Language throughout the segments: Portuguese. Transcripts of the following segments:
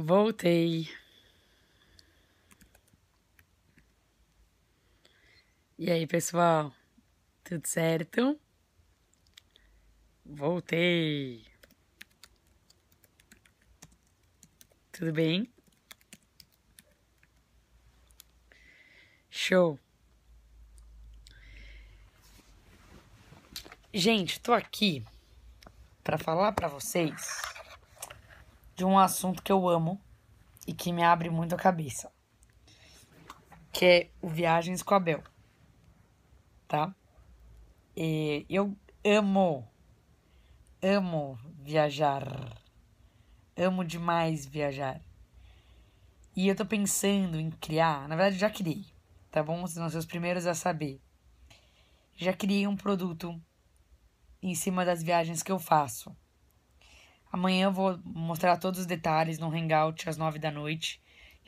voltei. E aí, pessoal? Tudo certo? Voltei. Tudo bem? Show. Gente, tô aqui para falar para vocês de um assunto que eu amo e que me abre muito a cabeça, que é o Viagens com a Bel, tá? E eu amo, amo viajar, amo demais viajar. E eu tô pensando em criar, na verdade já criei, tá bom? Vocês vão ser os primeiros a saber. Já criei um produto em cima das viagens que eu faço. Amanhã eu vou mostrar todos os detalhes no Hangout às 9 da noite.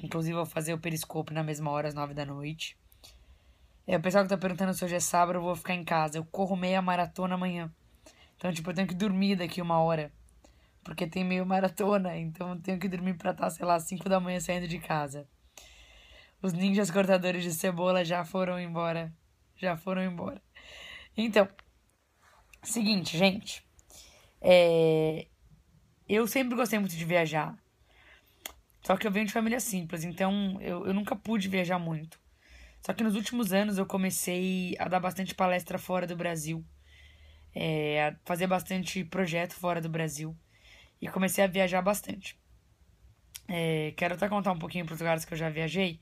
Inclusive, eu vou fazer o Periscope na mesma hora, às 9 da noite. É, o pessoal que tá perguntando se hoje é sábado, eu vou ficar em casa. Eu corro meia maratona amanhã. Então, tipo, eu tenho que dormir daqui uma hora. Porque tem meio maratona, então eu tenho que dormir pra estar, tá, sei lá, 5 da manhã saindo de casa. Os ninjas cortadores de cebola já foram embora. Já foram embora. Então, seguinte, gente. É, eu sempre gostei muito de viajar. Só que eu venho de família simples, então eu, eu nunca pude viajar muito. Só que nos últimos anos eu comecei a dar bastante palestra fora do Brasil, é, a fazer bastante projeto fora do Brasil e comecei a viajar bastante. É, quero até contar um pouquinho para os lugares que eu já viajei,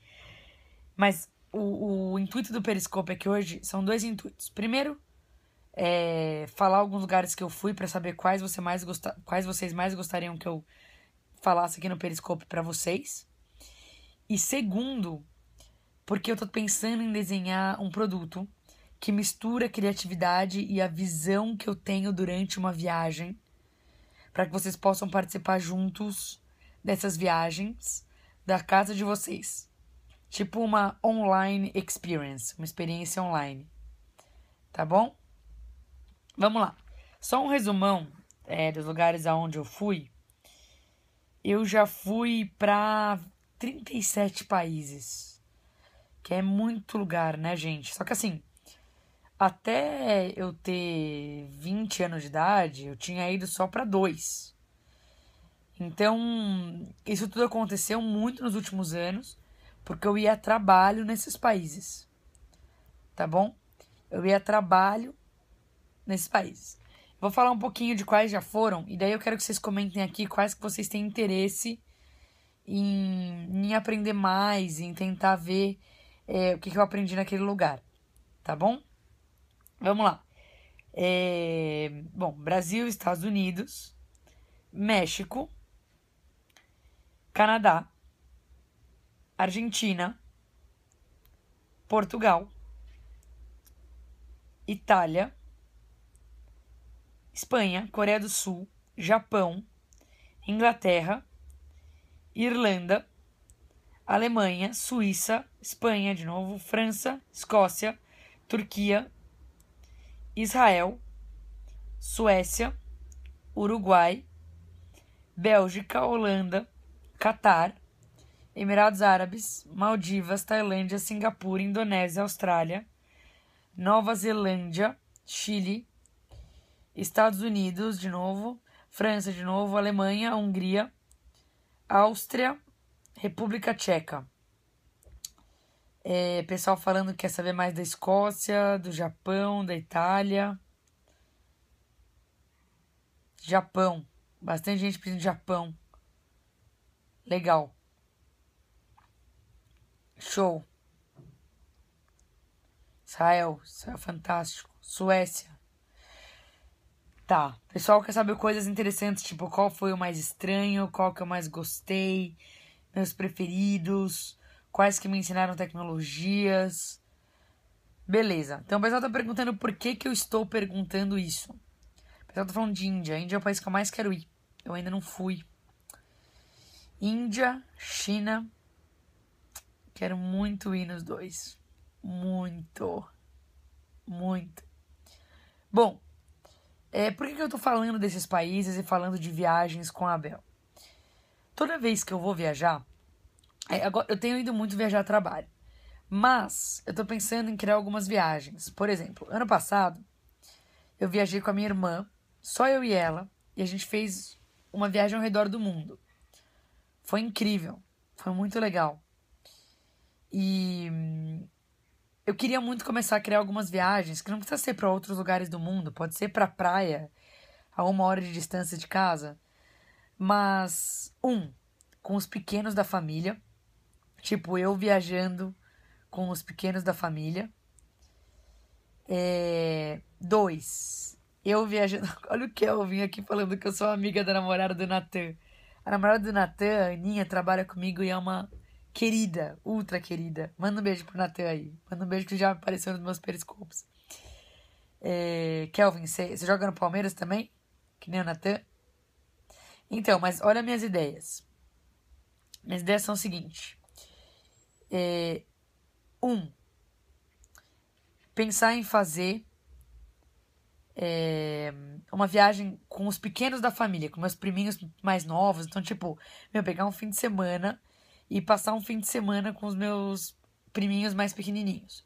mas o, o intuito do Periscope é que hoje são dois intuitos. Primeiro, é, falar alguns lugares que eu fui para saber quais, você mais gosta, quais vocês mais gostariam que eu falasse aqui no Periscope para vocês. E segundo, porque eu tô pensando em desenhar um produto que mistura a criatividade e a visão que eu tenho durante uma viagem, para que vocês possam participar juntos dessas viagens da casa de vocês. Tipo uma online experience, uma experiência online. Tá bom? Vamos lá. Só um resumão é, dos lugares aonde eu fui. Eu já fui para 37 países. Que é muito lugar, né, gente? Só que assim, até eu ter 20 anos de idade, eu tinha ido só para dois. Então, isso tudo aconteceu muito nos últimos anos, porque eu ia a trabalho nesses países. Tá bom? Eu ia a trabalho nesses países. Vou falar um pouquinho de quais já foram, e daí eu quero que vocês comentem aqui quais que vocês têm interesse em, em aprender mais, em tentar ver é, o que, que eu aprendi naquele lugar, tá bom? Vamos lá. É, bom, Brasil, Estados Unidos, México, Canadá, Argentina, Portugal, Itália, Espanha, Coreia do Sul, Japão, Inglaterra, Irlanda, Alemanha, Suíça, Espanha de novo, França, Escócia, Turquia, Israel, Suécia, Uruguai, Bélgica, Holanda, Catar, Emirados Árabes, Maldivas, Tailândia, Singapura, Indonésia, Austrália, Nova Zelândia, Chile, Estados Unidos de novo, França de novo, Alemanha, Hungria, Áustria, República Tcheca. É, pessoal falando que quer saber mais da Escócia, do Japão, da Itália. Japão. Bastante gente pedindo Japão. Legal. Show. Israel, Israel é fantástico. Suécia tá. O pessoal quer saber coisas interessantes, tipo qual foi o mais estranho, qual que eu mais gostei, meus preferidos, quais que me ensinaram tecnologias. Beleza. Então o pessoal tá perguntando por que que eu estou perguntando isso. O pessoal tá falando de Índia. Índia é o país que eu mais quero ir. Eu ainda não fui. Índia, China. Quero muito ir nos dois. Muito. Muito. Bom, é, por que, que eu tô falando desses países e falando de viagens com a Abel? Toda vez que eu vou viajar, é, agora, eu tenho ido muito viajar a trabalho, mas eu tô pensando em criar algumas viagens. Por exemplo, ano passado eu viajei com a minha irmã, só eu e ela, e a gente fez uma viagem ao redor do mundo. Foi incrível, foi muito legal. E eu queria muito começar a criar algumas viagens, que não precisa ser para outros lugares do mundo, pode ser para praia, a uma hora de distância de casa. Mas, um, com os pequenos da família, tipo eu viajando com os pequenos da família. É, dois, eu viajando. Olha o que eu vim aqui falando que eu sou amiga da namorada do Natan. A namorada do Natan, Aninha, trabalha comigo e é uma querida, ultra querida. Manda um beijo pro Natan aí. Manda um beijo que já apareceu nos meus periscopos. É, Kelvin, você joga no Palmeiras também? Que nem o Natan? Então, mas olha minhas ideias. Minhas ideias são o seguinte. É, um, pensar em fazer é, uma viagem com os pequenos da família, com meus priminhos mais novos. Então, tipo, meu, pegar um fim de semana e passar um fim de semana com os meus priminhos mais pequenininhos.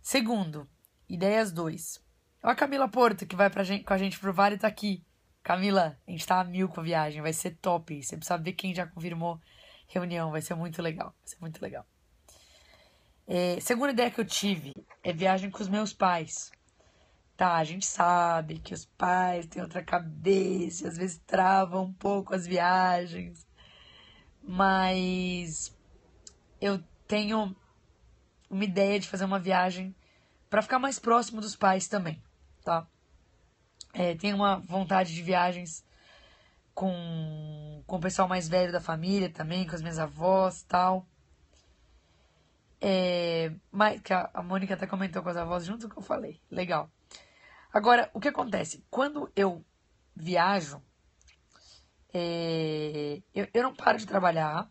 Segundo, ideias 2. Olha a Camila Porto, que vai pra gente, com a gente pro Vale, tá aqui. Camila, a gente tá a mil com a viagem, vai ser top. Você precisa ver quem já confirmou reunião, vai ser muito legal. Vai ser muito legal. É, segunda ideia que eu tive é viagem com os meus pais. Tá, a gente sabe que os pais têm outra cabeça, às vezes travam um pouco as viagens mas eu tenho uma ideia de fazer uma viagem para ficar mais próximo dos pais também, tá? É, tenho uma vontade de viagens com, com o pessoal mais velho da família também, com as minhas avós tal. É, mas, que a, a Mônica até comentou com as avós junto que eu falei. Legal. Agora, o que acontece? Quando eu viajo, é, eu, eu não paro de trabalhar,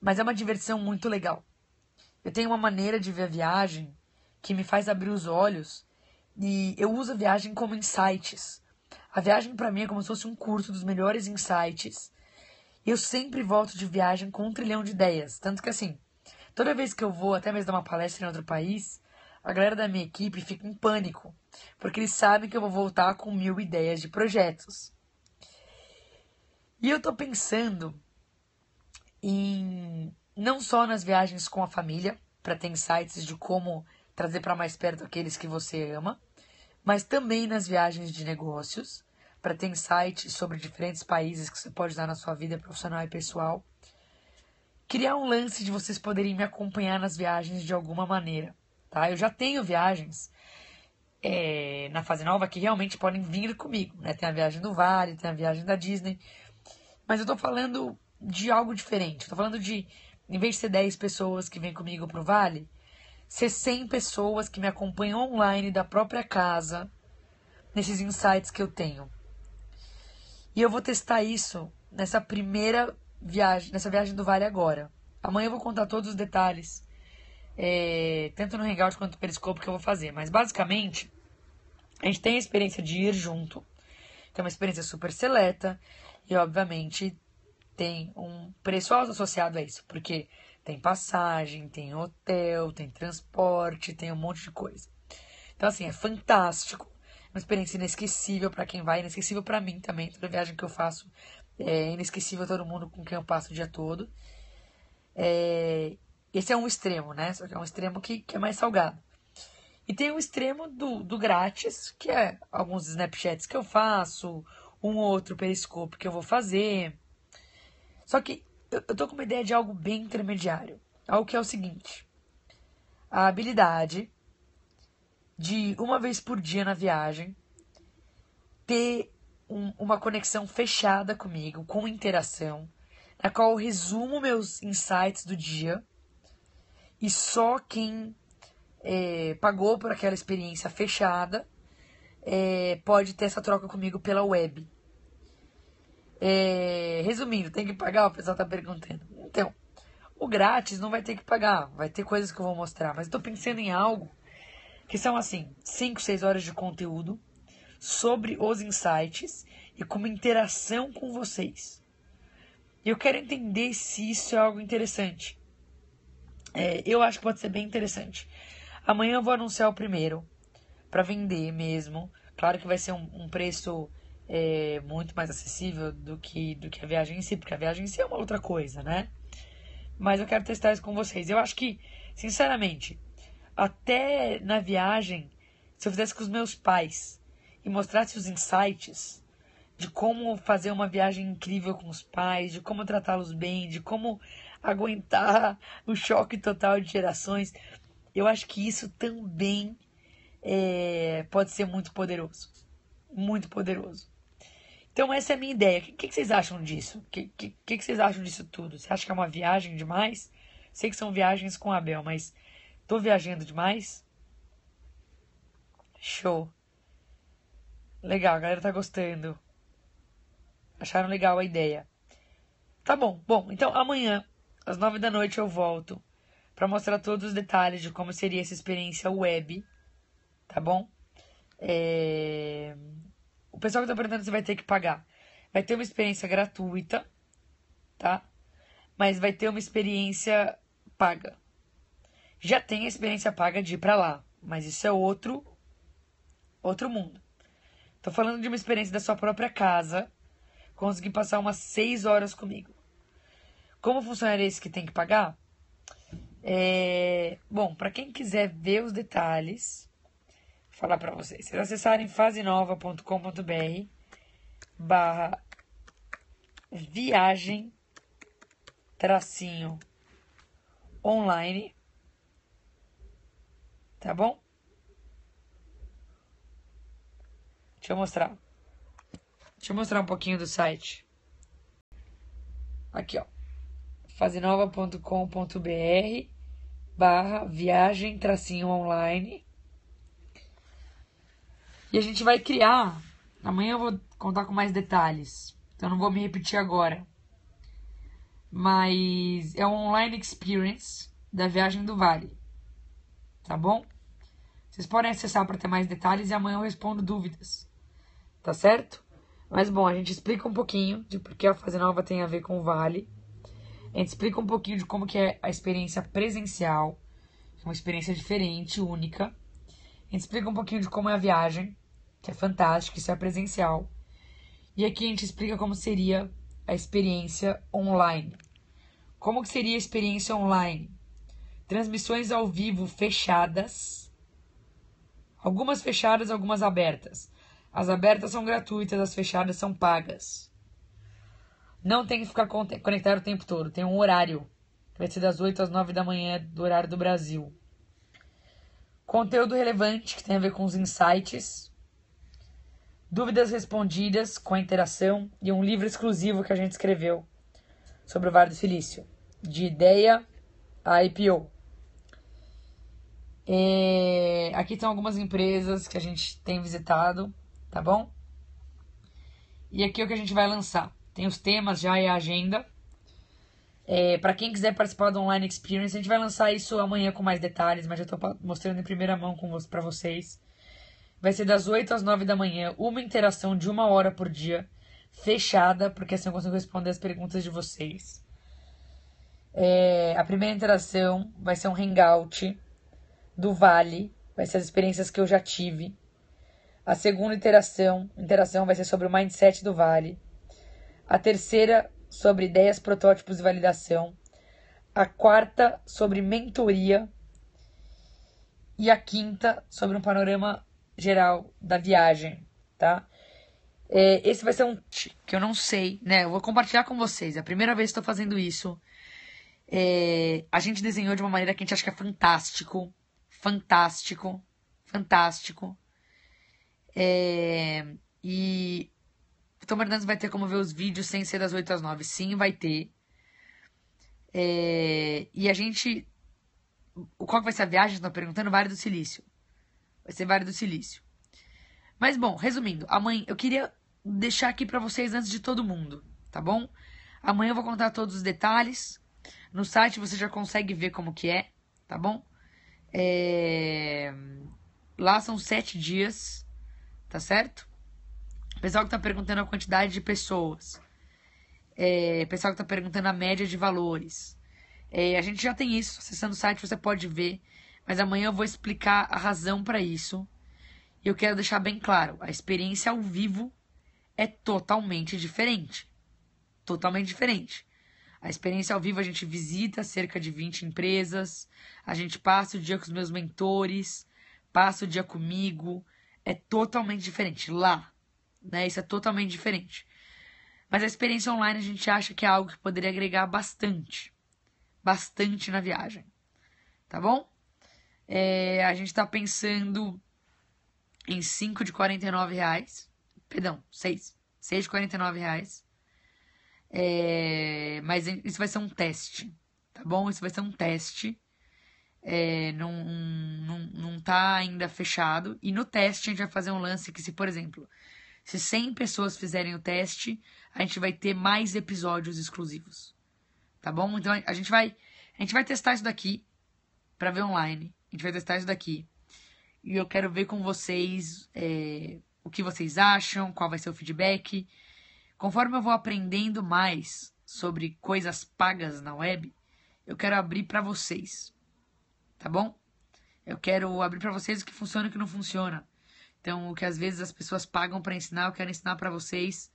mas é uma diversão muito legal. Eu tenho uma maneira de ver a viagem que me faz abrir os olhos e eu uso a viagem como insights. A viagem para mim é como se fosse um curso dos melhores insights. Eu sempre volto de viagem com um trilhão de ideias, tanto que assim, toda vez que eu vou até mesmo dar uma palestra em outro país, a galera da minha equipe fica em pânico, porque eles sabem que eu vou voltar com mil ideias de projetos. E eu tô pensando em não só nas viagens com a família, para ter insights de como trazer para mais perto aqueles que você ama, mas também nas viagens de negócios, para ter insights sobre diferentes países que você pode usar na sua vida profissional e pessoal. Criar um lance de vocês poderem me acompanhar nas viagens de alguma maneira, tá? Eu já tenho viagens é, na fase nova que realmente podem vir comigo, né? Tem a viagem do Vale, tem a viagem da Disney, mas eu tô falando de algo diferente. Eu tô falando de, em vez de ser 10 pessoas que vêm comigo pro Vale, ser 100 pessoas que me acompanham online da própria casa, nesses insights que eu tenho. E eu vou testar isso nessa primeira viagem, nessa viagem do Vale agora. Amanhã eu vou contar todos os detalhes, é, tanto no Hangout quanto no Periscope que eu vou fazer. Mas basicamente, a gente tem a experiência de ir junto, que é uma experiência super seleta, e, obviamente, tem um preço alto associado a isso, porque tem passagem, tem hotel, tem transporte, tem um monte de coisa. Então, assim, é fantástico. É uma experiência inesquecível para quem vai, inesquecível para mim também. Toda viagem que eu faço é inesquecível todo mundo com quem eu passo o dia todo. É... Esse é um extremo, né? Só que é um extremo que, que é mais salgado. E tem o um extremo do, do grátis, que é alguns Snapchats que eu faço, um outro periscopo que eu vou fazer. Só que eu, eu tô com uma ideia de algo bem intermediário. Algo que é o seguinte: a habilidade de uma vez por dia na viagem ter um, uma conexão fechada comigo, com interação, na qual eu resumo meus insights do dia e só quem é, pagou por aquela experiência fechada é, pode ter essa troca comigo pela web. É, resumindo, tem que pagar? O pessoal tá perguntando. Então, o grátis não vai ter que pagar, vai ter coisas que eu vou mostrar, mas eu tô pensando em algo que são assim, 5, 6 horas de conteúdo sobre os insights e como interação com vocês. Eu quero entender se isso é algo interessante. É, eu acho que pode ser bem interessante. Amanhã eu vou anunciar o primeiro para vender mesmo. Claro que vai ser um, um preço é, muito mais acessível do que, do que a viagem em si, porque a viagem em si é uma outra coisa, né? Mas eu quero testar isso com vocês. Eu acho que, sinceramente, até na viagem, se eu fizesse com os meus pais e mostrasse os insights de como fazer uma viagem incrível com os pais, de como tratá-los bem, de como aguentar o choque total de gerações, eu acho que isso também é, pode ser muito poderoso. Muito poderoso. Então, essa é a minha ideia. O que, que, vocês acham disso? O que, que, que, vocês acham disso tudo? Você acha que é uma viagem demais? Sei que são viagens com Abel, mas tô viajando demais? Show. Legal, a galera tá gostando. Acharam legal a ideia. Tá bom. Bom, então amanhã, às nove da noite, eu volto para mostrar todos os detalhes de como seria essa experiência web tá bom? É... O pessoal que tá perguntando se vai ter que pagar. Vai ter uma experiência gratuita, tá? Mas vai ter uma experiência paga. Já tem a experiência paga de ir pra lá, mas isso é outro, outro mundo. Tô falando de uma experiência da sua própria casa. Consegui passar umas seis horas comigo. Como funcionaria esse que tem que pagar? É... Bom, para quem quiser ver os detalhes, falar para vocês. Vocês acessarem fasenova.com.br barra viagem tracinho online, tá bom? Deixa eu mostrar. Deixa eu mostrar um pouquinho do site. Aqui, ó. fazenova.com.br barra viagem tracinho online e a gente vai criar. Amanhã eu vou contar com mais detalhes. Então não vou me repetir agora. Mas é um online experience da viagem do Vale. Tá bom? Vocês podem acessar para ter mais detalhes e amanhã eu respondo dúvidas. Tá certo? Mas bom, a gente explica um pouquinho de por que a fase nova tem a ver com o Vale. A gente explica um pouquinho de como que é a experiência presencial, uma experiência diferente, única. A gente explica um pouquinho de como é a viagem, que é fantástico, isso é presencial. E aqui a gente explica como seria a experiência online. Como que seria a experiência online? Transmissões ao vivo fechadas. Algumas fechadas, algumas abertas. As abertas são gratuitas, as fechadas são pagas. Não tem que ficar conectado o tempo todo, tem um horário. Que vai ser das 8 às 9 da manhã do horário do Brasil. Conteúdo relevante que tem a ver com os insights. Dúvidas respondidas com a interação e um livro exclusivo que a gente escreveu sobre o Vale do Silício, de ideia a IPO. E é, aqui estão algumas empresas que a gente tem visitado, tá bom? E aqui é o que a gente vai lançar. Tem os temas já e a agenda. É, para quem quiser participar do Online Experience, a gente vai lançar isso amanhã com mais detalhes, mas eu estou mostrando em primeira mão para vocês. Vai ser das 8 às 9 da manhã, uma interação de uma hora por dia, fechada, porque assim eu consigo responder as perguntas de vocês. É, a primeira interação vai ser um hangout do Vale, vai ser as experiências que eu já tive. A segunda interação, interação vai ser sobre o mindset do Vale. A terceira, sobre ideias, protótipos e validação. A quarta, sobre mentoria. E a quinta, sobre um panorama geral da viagem, tá? É, esse vai ser um que eu não sei, né? Eu vou compartilhar com vocês. É a primeira vez que estou fazendo isso. É, a gente desenhou de uma maneira que a gente acha que é fantástico. Fantástico. Fantástico. É, e o Tom Hernandes vai ter como ver os vídeos sem ser das 8 às 9. Sim, vai ter. É, e a gente. Qual que vai ser a viagem? Estão perguntando Vale do Silício. Vai ser Vale do Silício. Mas bom, resumindo, amanhã eu queria deixar aqui para vocês antes de todo mundo, tá bom? Amanhã eu vou contar todos os detalhes. No site você já consegue ver como que é, tá bom? É... Lá são sete dias, tá certo? Pessoal que tá perguntando a quantidade de pessoas. É... Pessoal que tá perguntando a média de valores. É... A gente já tem isso. Acessando o site você pode ver mas amanhã eu vou explicar a razão para isso. E eu quero deixar bem claro, a experiência ao vivo é totalmente diferente. Totalmente diferente. A experiência ao vivo a gente visita cerca de 20 empresas, a gente passa o dia com os meus mentores, passa o dia comigo, é totalmente diferente lá, né? Isso é totalmente diferente. Mas a experiência online a gente acha que é algo que poderia agregar bastante, bastante na viagem. Tá bom? É, a gente está pensando em 5 de 49 reais. Perdão, 6. 6 de 49 reais. É, mas isso vai ser um teste, tá bom? Isso vai ser um teste. É, não, não, não tá ainda fechado. E no teste a gente vai fazer um lance que, se, por exemplo, se 100 pessoas fizerem o teste, a gente vai ter mais episódios exclusivos. Tá bom? Então a gente vai, a gente vai testar isso daqui para ver online gente vai testar isso daqui. E eu quero ver com vocês é, o que vocês acham, qual vai ser o feedback. Conforme eu vou aprendendo mais sobre coisas pagas na web, eu quero abrir para vocês, tá bom? Eu quero abrir para vocês o que funciona e o que não funciona. Então, o que às vezes as pessoas pagam para ensinar, eu quero ensinar para vocês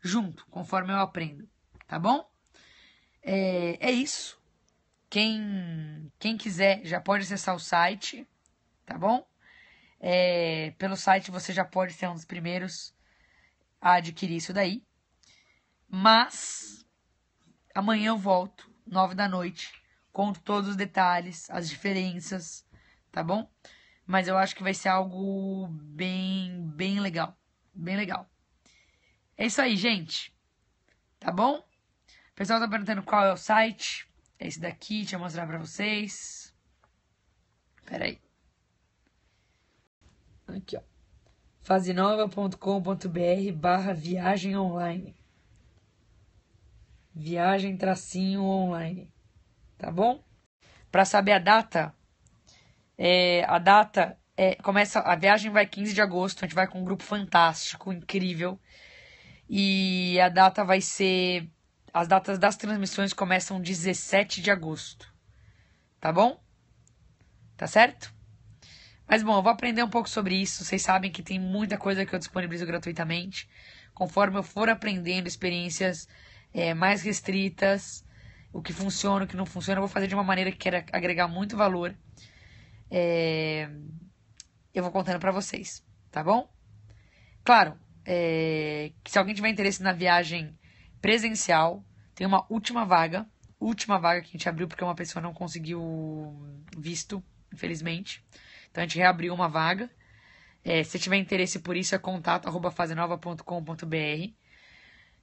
junto, conforme eu aprendo, tá bom? É, é isso. Quem, quem quiser já pode acessar o site, tá bom? É, pelo site você já pode ser um dos primeiros a adquirir isso daí. Mas amanhã eu volto, nove da noite, conto todos os detalhes, as diferenças, tá bom? Mas eu acho que vai ser algo bem, bem legal, bem legal. É isso aí, gente. Tá bom? O pessoal tá perguntando qual é o site. É esse daqui, deixa eu mostrar pra vocês. Peraí. Aqui, ó. fazenova.com.br barra viagem online. Viagem tracinho online. Tá bom? Pra saber a data, é, a data é, começa a viagem vai 15 de agosto, a gente vai com um grupo fantástico, incrível. E a data vai ser as datas das transmissões começam 17 de agosto. Tá bom? Tá certo? Mas bom, eu vou aprender um pouco sobre isso. Vocês sabem que tem muita coisa que eu disponibilizo gratuitamente. Conforme eu for aprendendo experiências é, mais restritas, o que funciona, o que não funciona, eu vou fazer de uma maneira que queira agregar muito valor. É, eu vou contando para vocês, tá bom? Claro, é, se alguém tiver interesse na viagem presencial. Tem uma última vaga, última vaga que a gente abriu porque uma pessoa não conseguiu visto, infelizmente. Então a gente reabriu uma vaga. É, se tiver interesse por isso, é arroba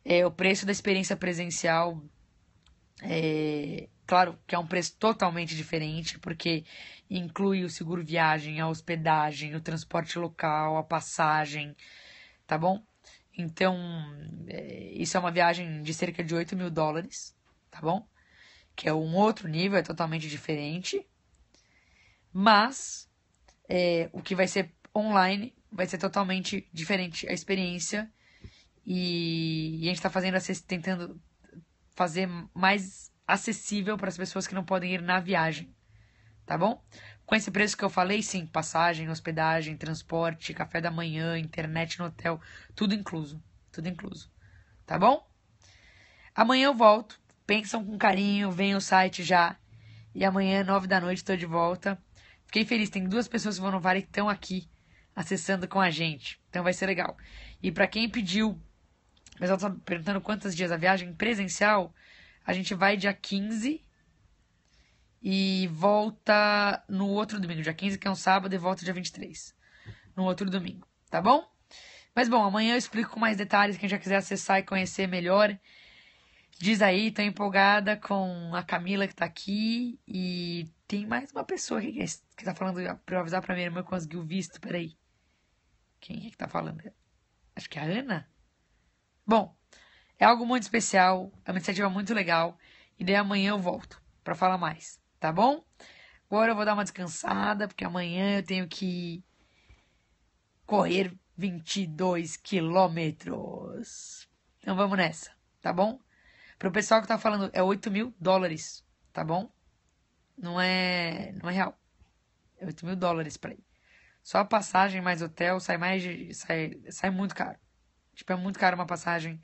É, o preço da experiência presencial é, claro que é um preço totalmente diferente, porque inclui o seguro viagem, a hospedagem, o transporte local, a passagem, tá bom? Então, é, isso é uma viagem de cerca de 8 mil dólares, tá bom? Que é um outro nível, é totalmente diferente. Mas, é, o que vai ser online vai ser totalmente diferente a experiência. E, e a gente está fazendo, tentando fazer mais acessível para as pessoas que não podem ir na viagem, tá bom? Com esse preço que eu falei, sim, passagem, hospedagem, transporte, café da manhã, internet no hotel, tudo incluso. Tudo incluso. Tá bom? Amanhã eu volto. Pensam com carinho, vem o site já. E amanhã, nove da noite, estou de volta. Fiquei feliz, tem duas pessoas que vão no Vale que estão aqui acessando com a gente. Então vai ser legal. E para quem pediu, o pessoal tá perguntando quantos dias a viagem presencial, a gente vai dia 15 e volta no outro domingo, dia 15, que é um sábado, e volta dia 23, no outro domingo, tá bom? Mas bom, amanhã eu explico com mais detalhes, quem já quiser acessar e conhecer melhor. Diz aí, tô empolgada com a Camila que tá aqui e tem mais uma pessoa aqui é que tá falando pra eu avisar pra minha irmã que conseguiu visto, peraí. Quem é que tá falando? Acho que é a Ana? Bom, é algo muito especial, é uma iniciativa muito legal e daí amanhã eu volto para falar mais tá bom? Agora eu vou dar uma descansada, porque amanhã eu tenho que correr 22 quilômetros. Então vamos nessa, tá bom? Pro pessoal que tá falando, é 8 mil dólares, tá bom? Não é, não é real. É 8 mil dólares pra ir. Só a passagem mais hotel sai mais de, sai, sai muito caro. Tipo, é muito caro uma passagem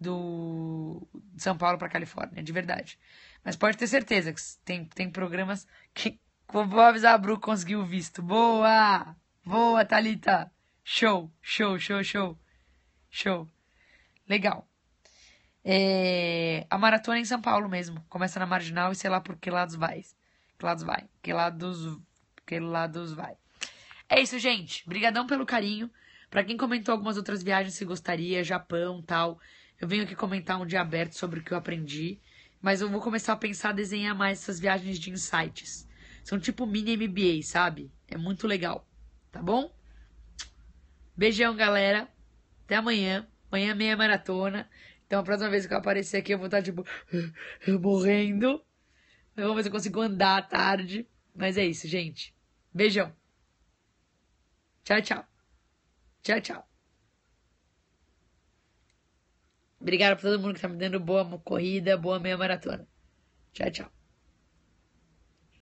do de São Paulo para Califórnia, de verdade. Mas pode ter certeza que tem, tem programas que vou avisar a Bru conseguiu visto. Boa! Boa, Thalita! Show, show, show, show. Show. Legal. É, a maratona é em São Paulo mesmo. Começa na Marginal e sei lá por que lados vai. Que lados vai. Que lados, que lados vai. É isso, gente. Brigadão pelo carinho. Para quem comentou algumas outras viagens, se gostaria, Japão, tal. Eu venho aqui comentar um dia aberto sobre o que eu aprendi. Mas eu vou começar a pensar a desenhar mais essas viagens de insights. São tipo mini MBA, sabe? É muito legal. Tá bom? Beijão, galera. Até amanhã. Amanhã é meia maratona. Então a próxima vez que eu aparecer aqui eu vou estar tipo morrendo. Não vou ver se eu consigo andar à tarde. Mas é isso, gente. Beijão. Tchau, tchau. Tchau, tchau. Obrigado para todo mundo que está me dando boa corrida, boa meia maratona. Tchau, tchau.